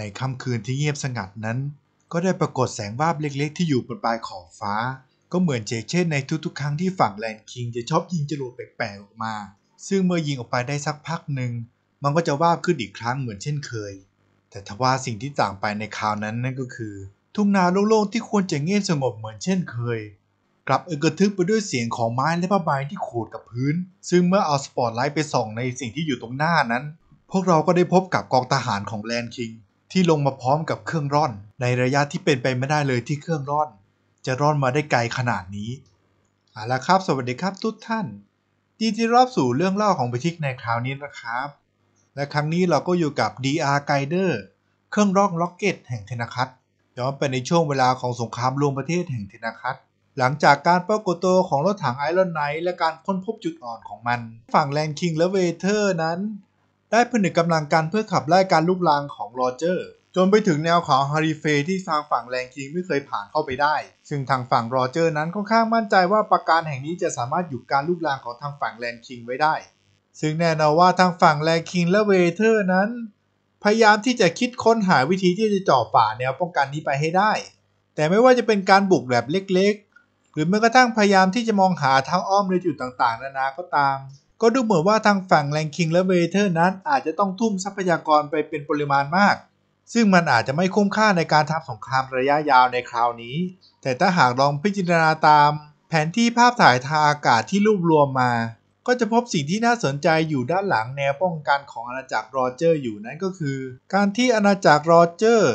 ในค่ำคืนที่เงียบสงัดนั้น ก็ได้ปรากฏแสงวาบเล็กๆ ที่อยู่บนปลายขอบฟ้า ก็เหมือนเจเช่นในทุกๆครั้งที่ฝั่งแลนคิงจะชอบยิงจรวดแปลกๆ ออกมา ซึ่งเมื่อยิงออกไปได้สักพักหนึ่ง มันก็จะวาบขึ้นอีกครั้งเหมือนเช่นเคย แต่ทว่าสิ่งที่ต่างไปในคราวนั้นนั่นก็คือ ทุ่งนาโล่งๆที่ควรจะเงียบสงบเหมือนเช่นเคย กลับเอกระทึกไปด้วยเสียงของไม้และผ้าใบที่ขูดกับพื้น ซึ่งเมื่อเอาสปอตไลท์ไปส่องในสิ่งที่อยู่ตรงหน้านั้น พวกเราก็ได้พบกับกองทหารของแลนคิงที่ลงมาพร้อมกับเครื่องร่อน ในระยะที่เป็นไปไม่ได้เลยที่เครื่องร่อน จะร่อนมาได้ไกลขนาดนี้ เอาละครับ สวัสดีครับทุกท่าน ดีที่รอบสู่เรื่องเล่าของบิทิกในคราวนี้นะครับ และครั้งนี้เราก็อยู่กับ DR Guider เครื่องร่องล็อกเก็ตแห่งเทนคัตย้อนไปในช่วงเวลาของสงครามรวมประเทศแห่งเทนคัตหลังจากการปรากฏตัวของรถถังไอรอนไนท์และการค้นพบจุดอ่อนของมัน ฝั่งแลนคิง และเวเทอร์นั้นได้ผนึกกำลังกันเพื่อขับไล่การลุกลางของโรเจอร์จนไปถึงแนวเขาฮาริเฟที่ทางฝั่งแรงคิงไม่เคยผ่านเข้าไปได้ ซึ่งทางฝั่งโรเจอร์นั้นค่อนข้างมั่นใจว่าประการแห่งนี้จะสามารถหยุดการลุกลางของทางฝั่งแลนคิงไว้ได้ ซึ่งแน่นอนว่าทางฝั่งแลนคิงและเวเทอร์นั้น พยายามที่จะคิดค้นหาวิธีที่จะเจาะป่าแนวป้องกันนี้ไปให้ได้ แต่ไม่ว่าจะเป็นการบุกแบบเล็กๆ หรือแม้กระทั่งพยายามที่จะมองหาทางอ้อมในจุดต่างๆนานาก็ตามก็ดูเหมือนว่าทางฝั่งแรงคิง และเวเทอร์นั้นอาจจะต้องทุ่มทรัพยากรไปเป็นปริมาณมาก ซึ่งมันอาจจะไม่คุ้มค่าในการทำสงครามระยะยาวในคราวนี้ แต่ถ้าหากลองพิจารณาตามแผนที่ภาพถ่ายทางอากาศที่รวบรวมมา ก็จะพบสิ่งที่น่าสนใจอยู่ด้านหลังแนวป้องกันของอาณาจักรโรเจอร์อยู่นั่นก็คือ การที่อาณาจักรโรเจอร์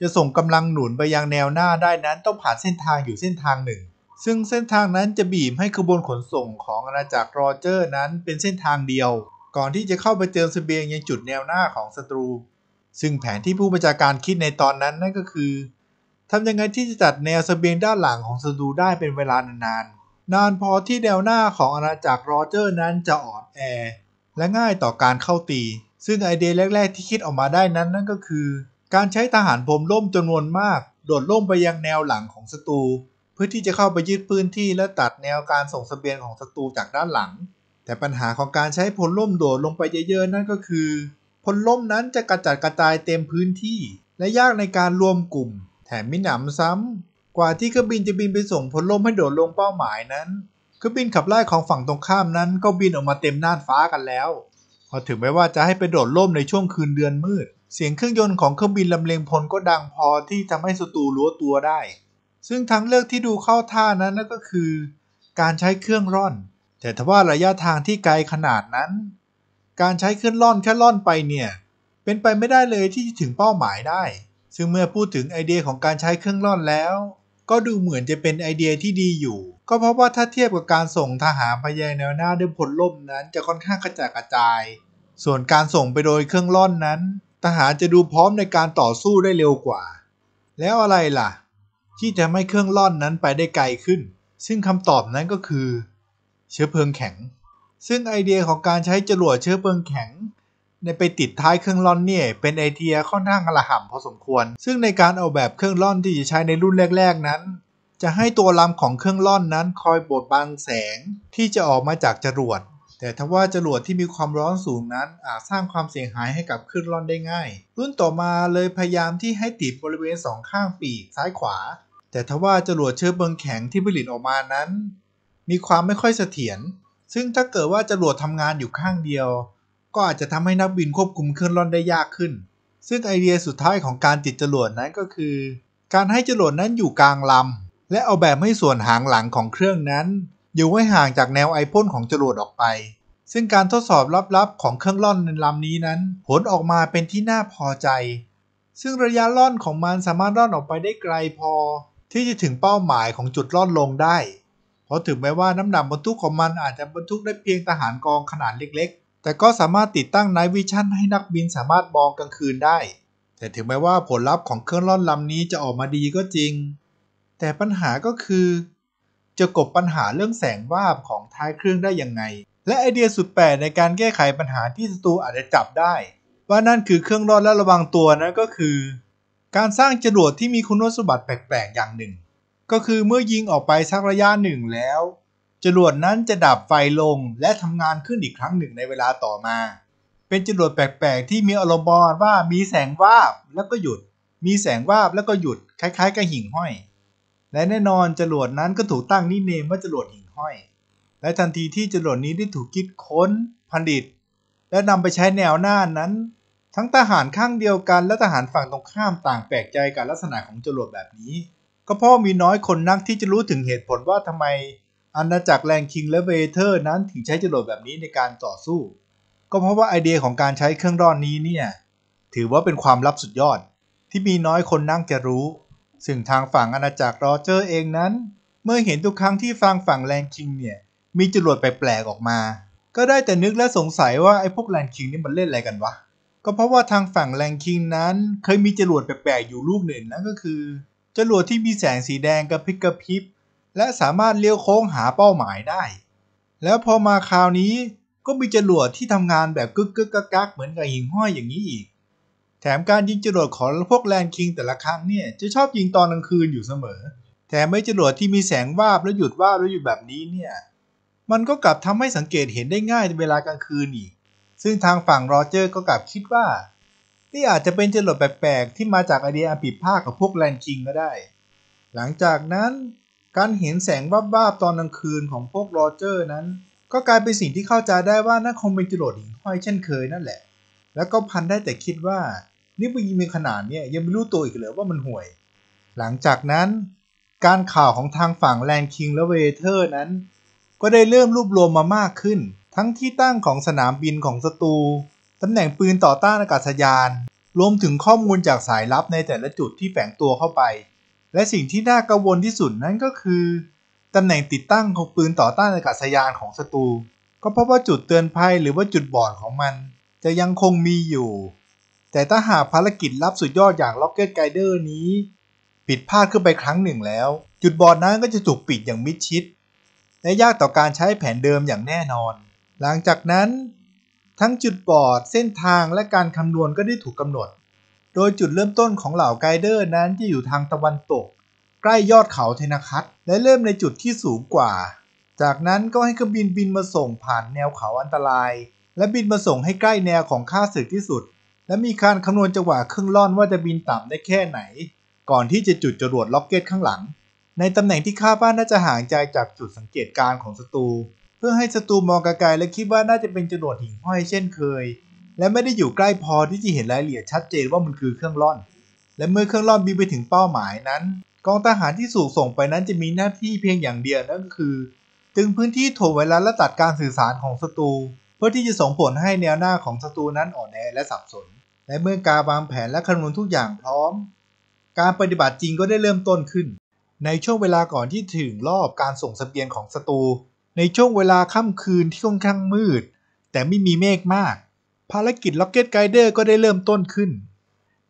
จะส่งกำลังหนุนไปยังแนวหน้าได้นั้นต้องผ่านเส้นทางอยู่เส้นทางหนึ่งซึ่งเส้นทางนั้นจะบีบให้ขบวนขนส่งของอาณาจักรโรเจอร์นั้นเป็นเส้นทางเดียว ก่อนที่จะเข้าไปเติมสเสบียงยังจุดแนวหน้าของศัตรู ซึ่งแผนที่ผู้บัญชาการคิดในตอนนั้นนั่นก็คือทำยังไงที่จะจัดแนวสเสบียงด้านหลังของศัตรูได้เป็นเวลานานๆนานพอที่แนวหน้าของอาณาจักรโรเจอร์นั้นจะอ่อนแอและง่ายต่อการเข้าตี ซึ่งไอเดีย แรก ๆ ที่คิดออกมาได้นั้นนั่นก็คือ การใช้ทหารพรมล่มจำนวนมากโดดล่มไปยังแนวหลังของศัตรูเพื่อที่จะเข้าไปยึดพื้นที่และตัดแนวการส่งสเสบียงของศัตรูจากด้านหลัง แต่ปัญหาของการใช้พลล่มโดดลงไปเยอะๆ นั่นก็คือพลล่มนั้นจะกระจัดกระจายเต็มพื้นที่ และยากในการรวมกลุ่ม แถมมิหนำซ้ำ กว่าที่เครื่องบินจะบินไปส่งพลล่มให้โดดลงเป้าหมายนั้นเครื่องบินขับไล่ของฝั่งตรงข้ามนั้นก็บินออกมาเต็มน่านฟ้ากันแล้ว พอถึงแม้ว่าจะให้ไปโดดล่มในช่วงคืนเดือนมืด เสียงเครื่องยนต์ของเครื่องบินลำเลียงพลก็ดังพอที่ทำให้ศัตรูรู้ตัวได้ซึ่งทางเลือกที่ดูเข้าท่านั้นก็คือ การใช้เครื่องร่อน แต่ทว่าระยะทางที่ไกลขนาดนั้น การใช้เครื่องร่อนแค่ร่อนไปเนี่ยเป็นไปไม่ได้เลยที่จะถึงเป้าหมายได้ ซึ่งเมื่อพูดถึงไอเดียของการใช้เครื่องร่อนแล้ว ก็ดูเหมือนจะเป็นไอเดียที่ดีอยู่ ก็เพราะว่าถ้าเทียบกับการส่งทหารพยายแนวหน้าด้วยพลล่มนั้นจะค่อนข้างกระจายกระจาย ส่วนการส่งไปโดยเครื่องร่อนนั้น ทหารจะดูพร้อมในการต่อสู้ได้เร็วกว่า แล้วอะไรล่ะที่จะให้เครื่องร่อนนั้นไปได้ไกลขึ้น ซึ่งคำตอบนั้นก็คือ เชื้อเพลิงแข็ง ซึ่งไอเดียของการใช้จรวดเชื้อเพลิงแข็ง ในไปติดท้ายเครื่องร่อนเนี่ย เป็นไอเดียค่อนข้างกระหำพอสมควร ซึ่งในการออกแบบเครื่องร่อนที่จะใช้ในรุ่นแรกๆนั้น จะให้ตัวลำของเครื่องร่อนนั้น คอยบดบังแสงที่จะออกมาจากจรวด แต่ถ้าว่าจรวดที่มีความร้อนสูงนั้น อาจสร้างความเสียหายให้กับเครื่องร่อนได้ง่ายรุ่นต่อมาเลยพยายามที่ให้ติดบริเวณสองข้างปีกซ้ายขวาแต่ทว่าจรวดเชื้อเบิงแข็งที่ผลิตออกมานั้น มีความไม่ค่อยเสถียร ซึ่งถ้าเกิดว่าจรวดทำงานอยู่ข้างเดียว ก็อาจจะทำให้นักบินควบคุมเครื่องร่อนได้ยากขึ้น ซึ่งไอเดียสุดท้ายของการติดจรวดนั้นก็คือ การให้จรวดนั้นอยู่กลางลำและเอาแบบให้ส่วนหางหลังของเครื่องนั้น อยู่ไว้ห่างจากแนวไอพ่นของจรวดออกไป ซึ่งการทดสอบลับๆของเครื่องร่อนในลำนี้นั้น ผลออกมาเป็นที่น่าพอใจ ซึ่งระยะร่อนของมันสามารถร่อนออกไปได้ไกลพอที่จะถึงเป้าหมายของจุดลอดลงได้ เพราะถึงแม้ว่าน้ำหนักบรรทุกของมันอาจจะบรรทุกได้เพียงทหารกองขนาดเล็กๆ แต่ก็สามารถติดตั้งไนท์วิชั่นให้นักบินสามารถมองกลางคืนได้ แต่ถึงแม้ว่าผลลัพธ์ของเครื่องล่อนลำนี้จะออกมาดีก็จริง แต่ปัญหาก็คือ จะกบปัญหาเรื่องแสงวาบของท้ายเครื่องได้ยังไง และไอเดียสุดแปลกในการแก้ไขปัญหาที่ศัตรูอาจจะจับได้ว่านั่นคือเครื่องรอดและระวังตัวนั่นก็คือการสร้างจรวดที่มีคุณสมบัติแปลกๆ อย่างหนึ่ง ก็คือเมื่อยิงออกไปสักระยะหนึ่งแล้ว จรวดนั้นจะดับไฟลงและทำงานขึ้นอีกครั้งหนึ่งในเวลาต่อมา เป็นจรวดแปลกๆ ที่มีอารมณ์ว่ามีแสงวาบแล้วก็หยุด มีแสงวาบแล้วก็หยุดคล้ายๆกับหิ่งห้อย และแน่นอนจรวดนั้นก็ถูกตั้งนิเนมว่าจรวดหิ่งห้อย และทันทีที่จรวดนี้ได้ถูกคิดค้นผลิตและนำไปใช้แนวหน้านั้นทั้งทหารข้างเดียวกันและทหารฝั่งตรงข้ามต่างแปลกใจกับลักษณะของจรวดแบบนี้ ก็เพราะมีน้อยคนนักที่จะรู้ถึงเหตุผลว่าทำไมอาณาจักรแรงคิง และเวเทอร์ นั้นถึงใช้จรวดแบบนี้ในการต่อสู้ ก็เพราะว่าไอเดียของการใช้เครื่องร่อนนี้เนี่ยถือว่าเป็นความลับสุดยอดที่มีน้อยคนนั่งจะรู้ ซึ่งทางฝั่งอาณาจักรโรเจอร์เองนั้น เมื่อเห็นทุกครั้งที่ฟังฝั่งแรงคิงเนี่ยมีจรวดแปลกๆออกมา ก็ได้แต่นึกและสงสัยว่าไอ้พวกแรงคิงนี่มันเล่นอะไรกันวะก็เพราะว่าทางฝั่งแลงคิงนั้นเคยมีจรวดแปลกๆ อยู่ลูกหนึ่งนั่นก็คือ จรวดที่มีแสงสีแดงกระพริบกระพริบ และสามารถเลี้ยวโค้งหาเป้าหมายได้ แล้วพอมาคราวนี้ก็มีจรวดที่ทำงานแบบกึกกึกกักกักเหมือนกับหิ่งห้อยอย่างนี้อีก แถมการยิงจรวดของพวกแลนคิงแต่ละครั้งเนี่ย จะชอบยิงตอนกลางคืนอยู่เสมอ แถมไม่จรวดที่มีแสงวาบแล้วหยุดวาบแล้วหยุดแบบนี้เนี่ยมันก็กลับทำให้สังเกตเห็นได้ง่ายในเวลากลางคืนอีกซึ่งทางฝั่งโรเจอร์ก็กลับคิดว่านี่อาจจะเป็นจรวดแปลกๆที่มาจากไอเดียอภผิดพลาดของพวกแลนคิง ก็ได้ หลังจากนั้น การเห็นแสงวาบๆ ตอนกลางคืนของพวกโรเจอร์นั้น ก็กลายเป็นสิ่งที่เข้าใจได้ว่านั่นคงเป็นจรวดหิ่งห้อยเช่นเคยนั่นแหละ แล้วก็พันได้แต่คิดว่า นี่มันยิงมีขนาดเนี่ยยังไม่รู้ตัวอีกเหรอว่ามันห่วย หลังจากนั้นการข่าวของทางฝั่งแลนคิงและเวเทอร์นั้นก็ได้เริ่มรวบรวมมามากขึ้นทั้งที่ตั้งของสนามบินของศัตรู ตำแหน่งปืนต่อต้านอากาศยาน รวมถึงข้อมูลจากสายลับในแต่ละจุดที่แฝงตัวเข้าไป และสิ่งที่น่ากังวลที่สุดนั่นก็คือ ตำแหน่งติดตั้งของปืนต่อต้านอากาศยานของศัตรู ก็เพราะว่าจุดเตือนภัยหรือว่าจุดบอดของมัน จะยังคงมีอยู่ แต่ถ้าหากภารกิจลับสุดยอดอย่าง Rocket Guider นี้ผิดพลาดขึ้นไปครั้งหนึ่งแล้ว จุดบอดนั้นก็จะถูกปิดอย่างมิดชิด และยากต่อการใช้แผนเดิมอย่างแน่นอนหลังจากนั้น ทั้งจุดบอดเส้นทางและการคำนวณก็ได้ถูกกำหนด โดยจุดเริ่มต้นของเหล่าไกด์เดอร์นั้นจะอยู่ทางตะวันตก ใกล้ยอดเขาเทนคัตและเริ่มในจุดที่สูงกว่า จากนั้นก็ให้เครื่องบินบินมาส่งผ่านแนวเขาอันตราย และบินมาส่งให้ใกล้แนวของค่าศึกที่สุด และมีการคำนวณจังหวะเครื่องล่อนว่าจะบินต่ำได้แค่ไหน ก่อนที่จะจุดจรวดล็อกเก็ตข้างหลัง ในตำแหน่งที่คาดว่าน่าจะห่างใจจากจุดสังเกตการของศัตรูพื่อให้ศัตรูมองไกลๆและคิดว่าน่าจะเป็นจรวดหิ่งห้อยเช่นเคย และไม่ได้อยู่ใกล้พอที่จะเห็นรายละเอียดชัดเจนว่ามันคือเครื่องร่อน และเมื่อเครื่องร่อนบินไปถึงเป้าหมายนั้น กองทหารที่สูกส่งไปนั้นจะมีหน้าที่เพียงอย่างเดียวนั่นก็คือตึงพื้นที่ถ่วงเวลาและตัดการสื่อสารของศัตรูเพื่อที่จะส่งผลให้แนวหน้าของศัตรูนั้นอ่อนแอและสับสน และเมื่อการวางแผนและคำนวณทุกอย่างพร้อม การปฏิบัติจริงก็ได้เริ่มต้นขึ้น ในช่วงเวลาก่อนที่ถึงรอบการส่งสเปียงของศัตรูในช่วงเวลาค่ำคืนที่ค่อนข้างมืด แต่ไม่มีเมฆมาก ภารกิจ Rocket Guider ก็ได้เริ่มต้นขึ้น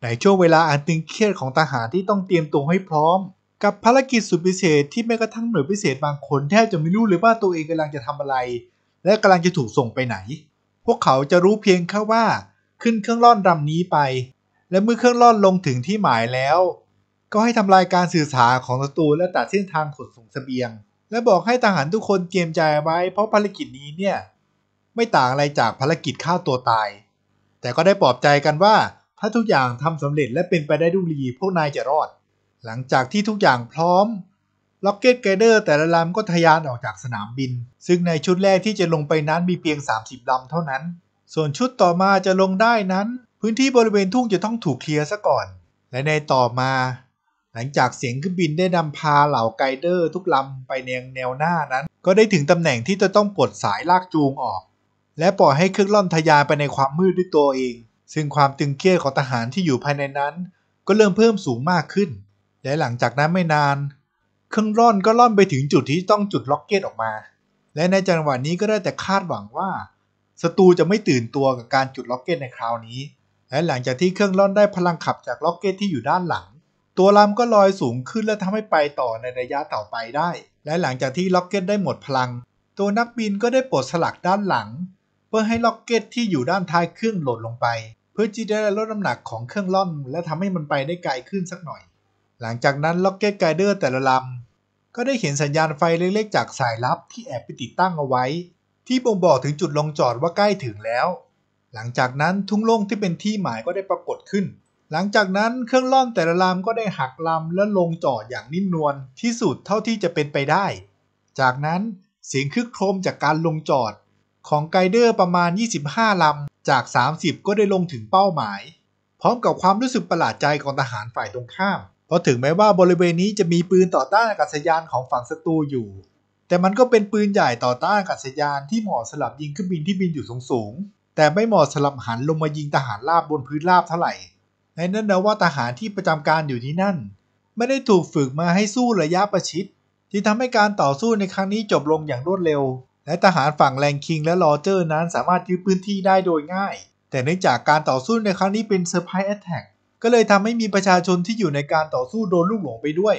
ในช่วงเวลาอันตึงเครียดของทหาร ที่ต้องเตรียมตัวให้พร้อม กับภารกิจสุดพิเศษ ที่แม้กระทั่งหน่วยพิเศษบางคนแทบจะไม่รู้เลยว่าตัวเองกำลังจะทำอะไร และกำลังจะถูกส่งไปไหน พวกเขาจะรู้เพียงแค่ว่าขึ้นเครื่องล่อนลำนี้ไป และเมื่อเครื่องล่อนลงถึงที่หมายแล้ว ก็ให้ทำลายการสื่อสารของศัตรูและตัดเส้นทางขนส่งสเสบียงและบอกให้ทหารทุกคนเตรียมใจไว้เพราะภารกิจนี้เนี่ย ไม่ต่างอะไรจากภารกิจฆ่าตัวตาย แต่ก็ได้ปลอบใจกันว่า ถ้าทุกอย่างทำสำเร็จและเป็นไปได้ดุดีพวกนายจะรอด หลังจากที่ทุกอย่างพร้อมล็อกเก็ตไกเดอร์แต่ละลำก็ทะยานออกจากสนามบิน ซึ่งในชุดแรกที่จะลงไปนั้นมีเพียง 30 ลำเท่านั้น ส่วนชุดต่อมาจะลงได้นั้น พื้นที่บริเวณทุ่งจะต้องถูกเคลียร์ซะก่อน และในต่อมาหลังจากเสียงเครื่องบินได้นำพาเหล่าไกเดอร์ ทุกลำไปในแนวหน้านั้น ก็ได้ถึงตำแหน่งที่จะต้องปลดสายลากจูงออก และปล่อยให้เครื่องล่อนทะยานไปในความมืดด้วยตัวเอง ซึ่งความตึงเครียดของทหารที่อยู่ภายในนั้น ก็เริ่มเพิ่มสูงมากขึ้น และหลังจากนั้นไม่นาน เครื่องร่อนก็ล่อนไปถึงจุดที่ต้องจุดล็อกเก็ตออกมา และในจังหวะนี้ก็ได้แต่คาดหวังว่าศัตรูจะไม่ตื่นตัวกับการจุดล็อกเก็ตในคราวนี้ และหลังจากที่เครื่องล่อนได้พลังขับจากล็อกเก็ตที่อยู่ด้านหลังตัวลำก็ลอยสูงขึ้นและทำให้ไปต่อในระยะต่อไปได้ และหลังจากที่ล็อกเก็ตได้หมดพลัง ตัวนักบินก็ได้ปลดสลักด้านหลัง เพื่อให้ล็อกเก็ตที่อยู่ด้านท้ายเครื่องหล่นลงไป เพื่อที่จะได้ลดน้ำหนักของเครื่องล่อนและทำให้มันไปได้ไกลขึ้นสักหน่อย หลังจากนั้นล็อกเก็ตไกเดอร์แต่ละลำก็ได้เห็นสัญญาณไฟเล็กๆจากสายลับที่แอบไปติดตั้งเอาไว้ ที่บ่งบอกถึงจุดลงจอดว่าใกล้ถึงแล้ว หลังจากนั้นทุ่งโล่งที่เป็นที่หมายก็ได้ปรากฏขึ้นหลังจากนั้นเครื่องล่อมแต่ละลำก็ได้หักลำและลงจอดอย่างนิ่มนวลที่สุดเท่าที่จะเป็นไปได้ จากนั้นเสียงคึกโครมจากการลงจอด ของไกเดอร์ประมาณ 25 ลำ จาก 30 ก็ได้ลงถึงเป้าหมาย พร้อมกับความรู้สึกประหลาดใจของทหารฝ่ายตรงข้าม เพราะถึงแม้ว่าบริเวณนี้จะมีปืนต่อต้านอากาศยานของฝั่งศัตรูอยู่ แต่มันก็เป็นปืนใหญ่ต่อต้านอากาศยานที่เหมาะสำหรับยิงเครื่องบินที่บินอยู่สูงๆแต่ไม่เหมาะสำหรับหันลงมายิงทหารราบบนพื้นราบเท่าไหร่ในนั่นนะว่าทหารที่ประจำการอยู่ที่นั่น ไม่ได้ถูกฝึกมาให้สู้ระยะประชิดที่ทำให้การต่อสู้ในครั้งนี้จบลงอย่างรวดเร็ว และทหารฝั่งแลงคิง และลอเจอร์นั้นสามารถยึดพื้นที่ได้โดยง่าย แต่เนื่องจากการต่อสู้ในครั้งนี้เป็นเซอร์ไพรส์แอตแทกก็เลยทำให้มีประชาชนที่อยู่ในการต่อสู้โดนลูกหลงไปด้วย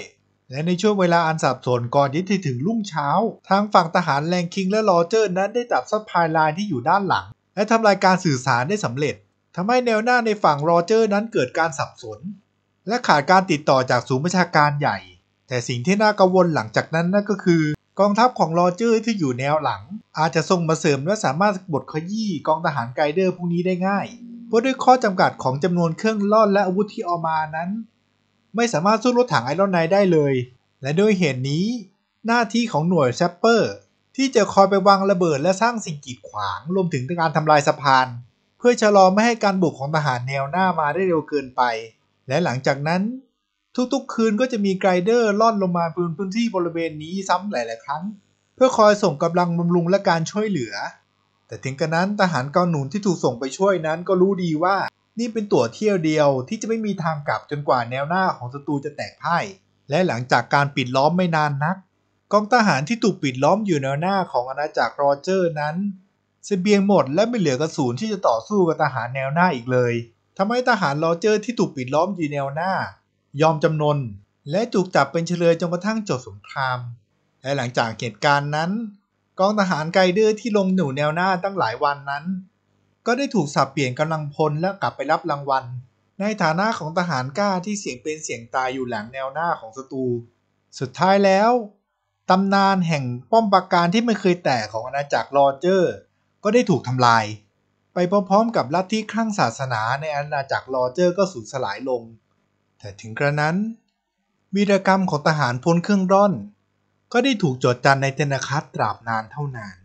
และในช่วงเวลาอันสับสนก่อนที่จะถึงรุ่งเช้า ทางฝั่งทหารแลงคิงและลอเจอร์นั้นได้ตับซัพพลายไลน์ที่อยู่ด้านหลัง และทำลายการสื่อสารได้สำเร็จทำให้แนวหน้าในฝั่งโรเจอร์นั้นเกิดการสับสน และขาดการติดต่อจากศูนย์ประชาการใหญ่ แต่สิ่งที่น่ากังวลหลังจากนั้นนั่นก็คือ กองทัพของโรเจอร์ที่อยู่แนวหลัง อาจจะส่งมาเสริมและสามารถบดขยี้กองทหารไกเดอร์พวกนี้ได้ง่าย เพราะด้วยข้อจำกัดของจำนวนเครื่องล่อและอาวุธที่เอามานั้น ไม่สามารถสู้รถถังไอรอนไนได้เลย และด้วยเหตุนี้หน้าที่ของหน่วยแชปเปอร์ที่จะคอยไปวางระเบิดและสร้างสิ่งกีดขวางรวมถึงการทำลายสะพานเพื่อชะลอไม่ให้การบุกของทหารแนวหน้ามาได้เร็วเกินไป และหลังจากนั้น ทุกๆคืนก็จะมีไกรเดอร์ล่อนลงมาพื้นพื้นที่บริเวณนี้ซ้ำหลายๆครั้ง เพื่อคอยส่งกำลังบำรุงและการช่วยเหลือ แต่ถึงกระนั้นทหารเกาหนุนที่ถูกส่งไปช่วยนั้นก็รู้ดีว่านี่เป็นตั๋วเที่ยวเดียวที่จะไม่มีทางกลับจนกว่าแนวหน้าของศัตรูจะแตกพ่าย และหลังจากการปิดล้อมไม่นานนัก กองทหารที่ถูกปิดล้อมอยู่แนวหน้าของอาณาจักรโรเจอร์นั้นสเสบียงหมดและไม่เหลือกระสุนที่จะต่อสู้กับทหารแนวหน้าอีกเลยทำให้ทหารลอเจอร์ที่ถูกปิดล้อมอยู่แนวหน้า ยอมจำนน และถูกจับเป็นเฉลยจนกระทั่งจบสงคราม และหลังจากเหตุการณ์นั้นกองทหารไกเดอร์ ที่ลงหนูแนวหน้าตั้งหลายวันนั้น ก็ได้ถูกสับเปลี่ยนกำลังพลและกลับไปรับรางวัลในฐานะของทหารกล้าที่เสี่ยงเป็นเสี่ยงตายอยู่หลังแนวหน้าของศัตรูสุดท้ายแล้วตำนานแห่งป้อมปราการที่ไม่เคยแตกของอาณาจักรลอเจอร์ก็ได้ถูกทำลาย ไปพร้อมๆ กับลัทธิคลั่งศาสนาในอาณาจักรลอเจอร์ก็สูญสลายลง แต่ถึงกระนั้นวีรกรรมของทหารพลเครื่องร่อน ก็ได้ถูกจดจันในเทนคัตตราบนานเท่านาน